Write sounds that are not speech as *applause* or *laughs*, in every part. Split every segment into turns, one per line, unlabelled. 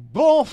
Bon,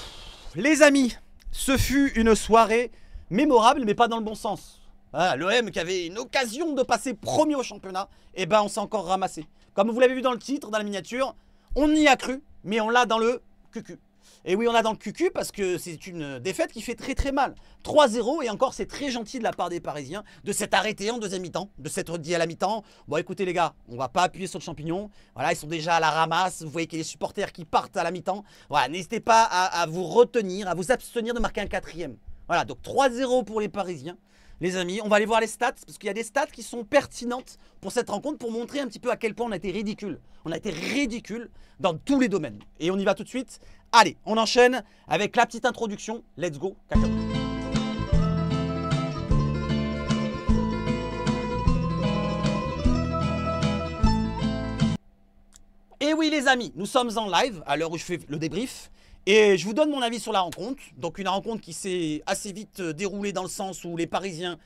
les amis, ce fut une soirée mémorable, mais pas dans le bon sens. L'OM qui avait une occasion de passer premier au championnat, eh ben on s'est encore ramassé. Comme vous l'avez vu dans le titre, dans la miniature, on y a cru, mais on l'a dans le cul-cul. Et oui, on a dans le QQ parce que c'est une défaite qui fait très très mal. 3-0 et encore c'est très gentil de la part des Parisiens de s'être arrêté en deuxième mi-temps, de s'être dit à la mi-temps, bon écoutez les gars, on va pas appuyer sur le champignon, voilà, ils sont déjà à la ramasse, vous voyez qu'il y a des supporters qui partent à la mi-temps, n'hésitez pas à, à vous retenir, à vous abstenir de marquer un quatrième. Voilà, donc 3-0 pour les Parisiens les amis. On va aller voir les stats, parce qu'il y a des stats qui sont pertinentes pour cette rencontre, pour montrer un petit peu à quel point on a été ridicule. On a été ridicule dans tous les domaines. Et on y va tout de suite. Allez, on enchaîne avec la petite introduction. Let's go, cacao. Et oui les amis, nous sommes en live à l'heure où je fais le débrief. Et je vous donne mon avis sur la rencontre. Donc une rencontre qui s'est assez vite euh, déroulée dans le sens où les Parisiens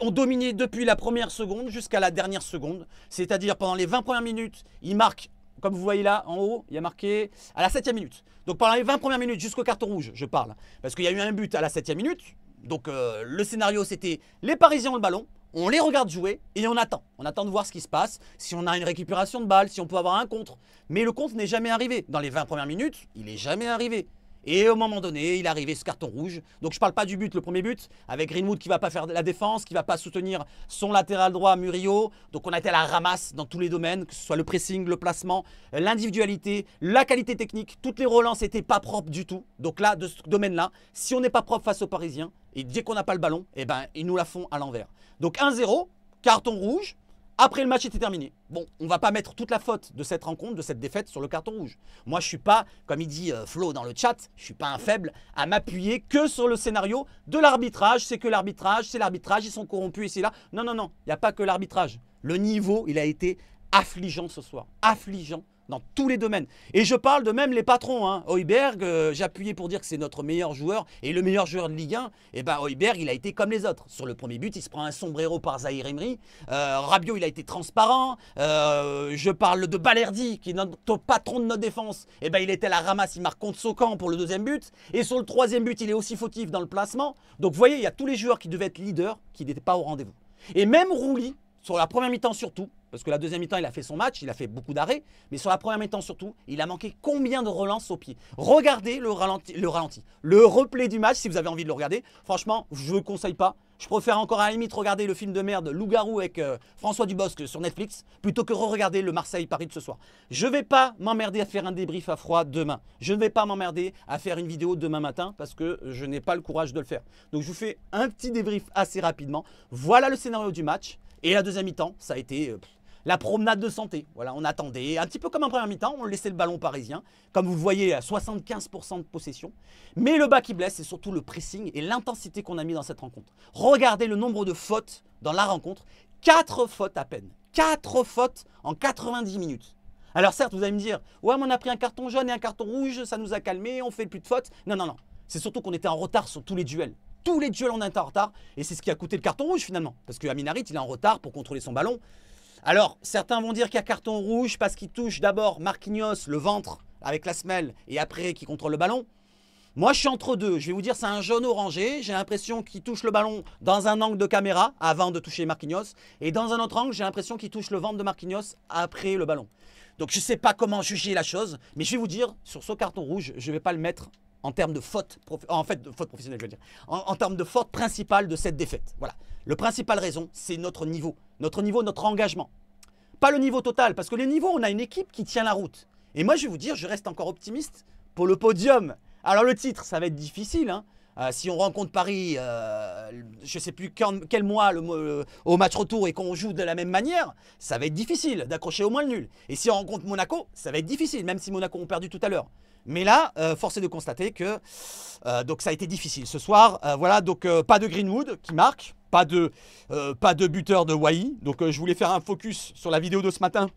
ont dominé depuis la première seconde jusqu'à la dernière seconde. C'est-à-dire pendant les 20 premières minutes, ils marquent, comme vous voyez là en haut, il y a marqué à la 7 minute. Donc pendant les 20 premières minutes jusqu'au carton rouge, je parle. Parce qu'il y a eu un but à la 7 minute. Donc euh, le scénario c'était les Parisiens ont le ballon on les regarde jouer et on attend. On attend de voir ce qui se passe, si on a une récupération de balles, si on peut avoir un contre. Mais le contre n'est jamais arrivé. Dans les 20 premières minutes, il n'est jamais arrivé. Et au moment donné, il est arrivé ce carton rouge. Donc je ne parle pas du but, le premier but, avec Greenwood qui ne va pas faire la défense, qui ne va pas soutenir son latéral droit Murillo. Donc on a été à la ramasse dans tous les domaines, que ce soit le pressing, le placement, euh, l'individualité, la qualité technique. Toutes les relances n'étaient pas propres du tout. Donc là, de ce domaine-là, si on n'est pas propre face aux Parisiens, et dès qu'on n'a pas le ballon, eh ben, ils nous la font à l'envers. Donc 1-0, carton rouge, après le match était terminé. Bon, on va pas mettre toute la faute de cette rencontre, de cette défaite sur le carton rouge. Moi, je suis pas, comme il dit euh, Flo dans le chat, je suis pas un faible à m'appuyer que sur le scénario de l'arbitrage. C'est que l'arbitrage, c'est l'arbitrage, ils sont corrompus ici là. Non, non, non, il n'y a pas que l'arbitrage. Le niveau, il a été affligeant ce soir. Affligeant dans tous les domaines. Et je parle de même les patrons. Hein. Euh, j'appuyais pour dire que c'est notre meilleur joueur et le meilleur joueur de Ligue 1. Et eh ben Heuberg, il a été comme les autres. Sur le premier but, il se prend un sombrero par Zahir Emery. Euh, Rabio, il a été transparent. Euh, je parle de Balerdi, qui est notre patron de notre défense. Et eh ben il était à la ramasse, il marque contre Sokan pour le deuxième but. Et sur le troisième but, il est aussi fautif dans le placement. Donc vous voyez, il y a tous les joueurs qui devaient être leaders, qui n'étaient pas au rendez-vous. Et même Rouli, sur la première mi-temps surtout, parce que la deuxième mi-temps, il a fait son match, il a fait beaucoup d'arrêts, mais sur la première mi-temps surtout, il a manqué combien de relances au pied Regardez le ralenti, le ralenti, le replay du match si vous avez envie de le regarder. Franchement, je ne conseille pas. Je préfère encore à la limite regarder le film de merde Loup-garou avec euh, François Dubosc sur Netflix plutôt que re-regarder le Marseille-Paris de ce soir. Je ne vais pas m'emmerder à faire un débrief à froid demain. Je ne vais pas m'emmerder à faire une vidéo demain matin parce que je n'ai pas le courage de le faire. Donc je vous fais un petit débrief assez rapidement. Voilà le scénario du match. Et la deuxième mi-temps, ça a été euh, la promenade de santé. Voilà, on attendait, un petit peu comme en première mi-temps, on laissait le ballon parisien, comme vous le voyez, à 75% de possession. Mais le bas qui blesse, c'est surtout le pressing et l'intensité qu'on a mis dans cette rencontre. Regardez le nombre de fautes dans la rencontre, Quatre fautes à peine, Quatre fautes en 90 minutes. Alors certes, vous allez me dire, ouais, mais on a pris un carton jaune et un carton rouge, ça nous a calmé, on fait plus de fautes. Non, non, non. C'est surtout qu'on était en retard sur tous les duels tous les duels en un retard. Et c'est ce qui a coûté le carton rouge finalement. Parce que Aminarit, il est en retard pour contrôler son ballon. Alors, certains vont dire qu'il y a carton rouge parce qu'il touche d'abord Marquinhos, le ventre, avec la semelle, et après qu'il contrôle le ballon. Moi, je suis entre deux. Je vais vous dire, c'est un jaune orangé. J'ai l'impression qu'il touche le ballon dans un angle de caméra avant de toucher Marquinhos. Et dans un autre angle, j'ai l'impression qu'il touche le ventre de Marquinhos après le ballon. Donc, je ne sais pas comment juger la chose. Mais je vais vous dire, sur ce carton rouge, je vais pas le mettre en termes de faute, en fait, de faute professionnelle, je dire, en, termes de faute principale de cette défaite. Voilà. Le principal raison, c'est notre niveau, notre niveau, notre engagement. Pas le niveau total, parce que les niveaux, on a une équipe qui tient la route. Et moi, je vais vous dire, je reste encore optimiste pour le podium. Alors le titre, ça va être difficile. Hein. Euh, si on rencontre Paris, euh, je ne sais plus quel mois au match retour et qu'on joue de la même manière, ça va être difficile d'accrocher au moins le nul. Et si on rencontre Monaco, ça va être difficile, même si Monaco ont perdu tout à l'heure. Mais là, euh, force est de constater que euh, donc ça a été difficile. Ce soir, euh, voilà, donc pas de Greenwood qui marque, pas de, pas de buteur de Wai. Donc je voulais faire un focus sur la vidéo de ce matin.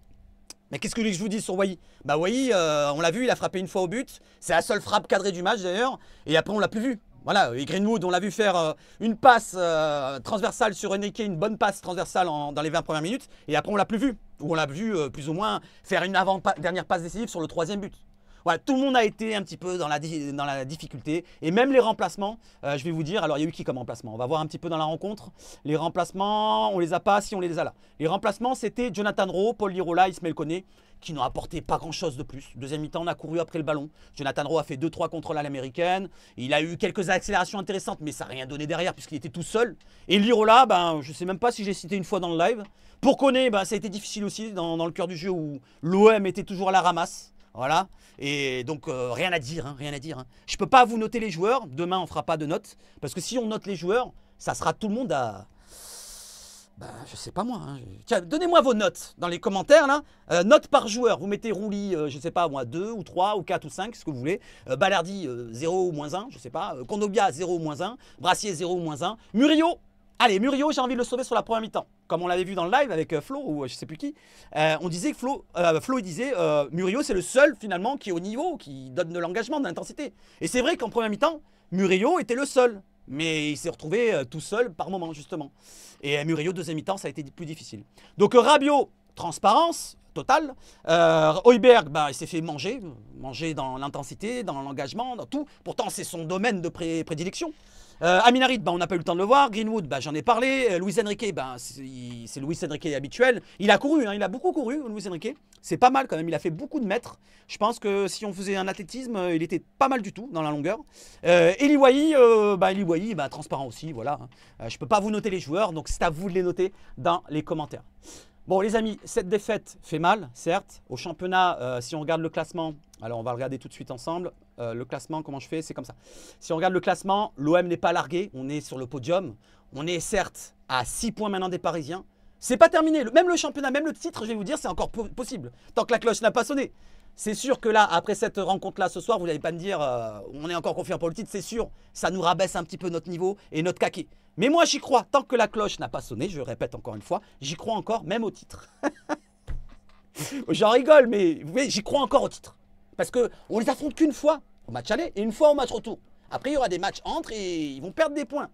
Mais qu'est-ce que je vous dis sur Wai Bah Wai, on l'a vu, il a frappé une fois au but. C'est la seule frappe cadrée du match d'ailleurs. Et après, on l'a plus vu. Voilà, et Greenwood, on l'a vu faire une passe transversale sur Eneke, une bonne passe transversale dans les 20 premières minutes, et après on l'a plus vu, ou on l'a vu plus ou moins faire une avant-dernière passe décisive sur le troisième but. Voilà, tout le monde a été un petit peu dans la, difficulté. Et même les remplacements, euh, je vais vous dire, alors il y a eu qui comme remplacement On va voir un petit peu dans la rencontre. Les remplacements, on les a pas si on les a là. Les remplacements, c'était Jonathan Rowe, Paul Lirola, Ismail Koné, qui n'ont apporté pas grand-chose de plus. Deuxième mi-temps, on a couru après le ballon. Jonathan Rowe a fait 2-3 contrôles à l'américaine. Il a eu quelques accélérations intéressantes, mais ça n'a rien donné derrière puisqu'il était tout seul. Et Lirola, ben, je ne sais même pas si j'ai cité une fois dans le live. Pour Koné, ben, ça a été difficile aussi dans, dans le cœur du jeu où l'OM était toujours à la ramasse. Voilà. Et donc, euh, rien à dire, hein, rien à dire. Hein. Je peux pas vous noter les joueurs. Demain, on fera pas de notes. Parce que si on note les joueurs, ça sera tout le monde à... Ben, je sais pas moi. Hein. Tiens, donnez-moi vos notes dans les commentaires, là. Euh, note par joueur. Vous mettez Roulis euh, je sais pas moi, 2 ou 3 ou 4 ou 5, ce que vous voulez. Balardi, 0 ou moins 1, je sais pas. Condobia, 0 ou moins 1. Brassier, 0 ou moins 1. Murillo, Allez, Murillo, j'ai envie de le sauver sur la première mi-temps. Comme on l'avait vu dans le live avec euh, Flo ou euh, je sais plus qui, euh, on disait que Flo, Flo disait Murillo, c'est le seul finalement qui est au niveau, qui donne de l'engagement, de l'intensité. Et c'est vrai qu'en première mi-temps, Murillo était le seul. Mais il s'est retrouvé tout seul par moment, justement. Et Murillo, deuxième mi-temps, ça a été plus difficile. Donc Rabiot, transparence, totale. Euh, bah, il s'est fait manger, manger dans l'intensité, dans l'engagement, dans tout. Pourtant, c'est son domaine de prédilection. Euh, Aminarit, bah, on n'a pas eu le temps de le voir. Greenwood, bah, j'en ai parlé. louis euh, Luis Enrique, bah, c'est louis Enrique habituel. Il a couru, hein, il a beaucoup couru, Louis Enrique. C'est pas mal quand même, il a fait beaucoup de mètres. Je pense que si on faisait un athlétisme, euh, il était pas mal du tout dans la longueur. Euh, Eliwayi, euh, transparent aussi, voilà. Hein. je ne peux pas vous noter les joueurs, donc c'est à vous de les noter dans les commentaires. Bon, les amis, cette défaite fait mal, certes. Au championnat, euh, si on regarde le classement, alors on va regarder tout de suite ensemble. Euh, le classement, comment je fais C'est comme ça. Si on regarde le classement, l'OM n'est pas largué. On est sur le podium. On est certes à 6 points maintenant des Parisiens. C'est pas terminé. Même le championnat, même le titre, je vais vous dire, c'est encore possible. Tant que la cloche n'a pas sonné. C'est sûr que là, après cette rencontre-là ce soir, vous n'allez pas me dire, euh, on est encore confiant pour le titre, c'est sûr, ça nous rabaisse un petit peu notre niveau et notre caquet. Mais moi, j'y crois, tant que la cloche n'a pas sonné, je répète encore une fois, j'y crois encore, même au titre. *laughs* J'en rigole, mais j'y crois encore au titre. Parce qu'on les affronte qu'une fois au match aller et une fois au match retour. Après, il y aura des matchs entre et ils vont perdre des points.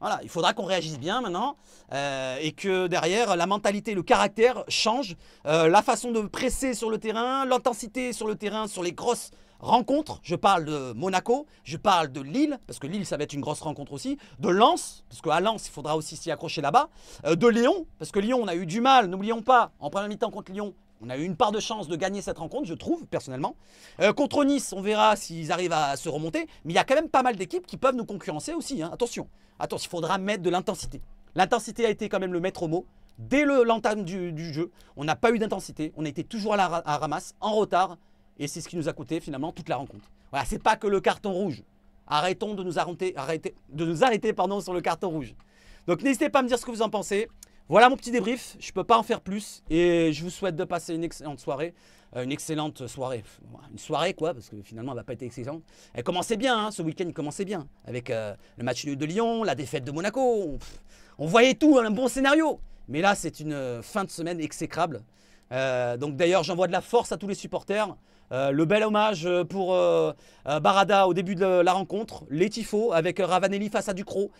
Voilà, il faudra qu'on réagisse bien maintenant euh, et que derrière, la mentalité, le caractère change. Euh, la façon de presser sur le terrain, l'intensité sur le terrain, sur les grosses rencontres. Je parle de Monaco, je parle de Lille, parce que Lille, ça va être une grosse rencontre aussi. De Lens, parce qu'à Lens, il faudra aussi s'y accrocher là-bas. Euh, de Lyon, parce que Lyon, on a eu du mal, n'oublions pas, en première mi-temps contre Lyon, on a eu une part de chance de gagner cette rencontre, je trouve, personnellement. Euh, contre Nice, on verra s'ils arrivent à se remonter. Mais il y a quand même pas mal d'équipes qui peuvent nous concurrencer aussi. Hein. Attention, attention, il faudra mettre de l'intensité. L'intensité a été quand même le maître mot. Dès l'entame du, du, jeu, on n'a pas eu d'intensité. On a était toujours à la ramasse, en retard. Et c'est ce qui nous a coûté finalement toute la rencontre. Voilà, c'est pas que le carton rouge. Arrêtons de nous arrêter, de nous arrêter pardon, sur le carton rouge. Donc n'hésitez pas à me dire ce que vous en pensez. Voilà mon petit débrief, je ne peux pas en faire plus et je vous souhaite de passer une excellente soirée. Euh, une excellente soirée, une soirée quoi, parce que finalement elle va pas être excellente. Elle commençait bien, hein, ce week-end il commençait bien, avec euh, le match nul de Lyon, la défaite de Monaco, on, voyait tout, hein, un bon scénario. Mais là c'est une euh, fin de semaine exécrable. Euh, donc d'ailleurs, j'envoie de la force à tous les supporters. Euh, le bel hommage euh, pour Barada au début de la rencontre, les tifos avec Ravanelli face à Ducrot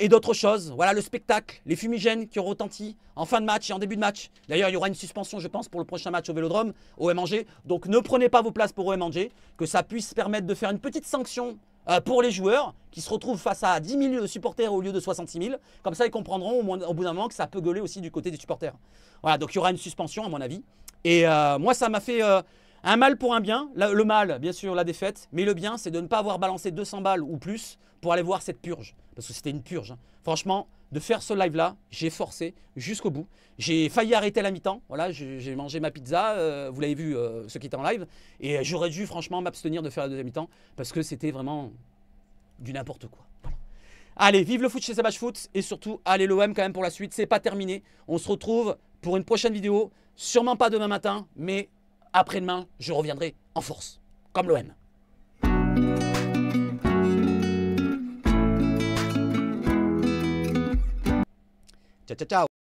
et d'autres choses. Voilà le spectacle, les fumigènes qui ont retenti en fin de match et en début de match. D'ailleurs, il y aura une suspension, je pense, pour le prochain match au Vélodrome, au Angers. Donc ne prenez pas vos places pour OMG, que ça puisse permettre de faire une petite sanction euh, pour les joueurs qui se retrouvent face à 10 000 supporters au lieu de 66 000. Comme ça, ils comprendront au, moins, au bout d'un moment que ça peut gueuler aussi du côté des supporters. Voilà, donc il y aura une suspension à mon avis. Et euh, moi, ça m'a fait, euh, un mal pour un bien, le mal, bien sûr, la défaite, mais le bien, c'est de ne pas avoir balancé 200 balles ou plus pour aller voir cette purge. Parce que c'était une purge. Hein. Franchement, de faire ce live-là, j'ai forcé jusqu'au bout. J'ai failli arrêter la mi-temps. Voilà, j'ai mangé ma pizza, euh, vous l'avez vu, euh, ce ceux qui étaient en live. Et j'aurais dû, franchement, m'abstenir de faire la deuxième mi-temps parce que c'était vraiment du n'importe quoi. Allez, vive le foot chez Sabach Foot et surtout, allez l'OM quand même pour la suite. C'est pas terminé. On se retrouve pour une prochaine vidéo. Sûrement pas demain matin, mais après-demain, je reviendrai en force, comme l'OM. Ciao, ciao,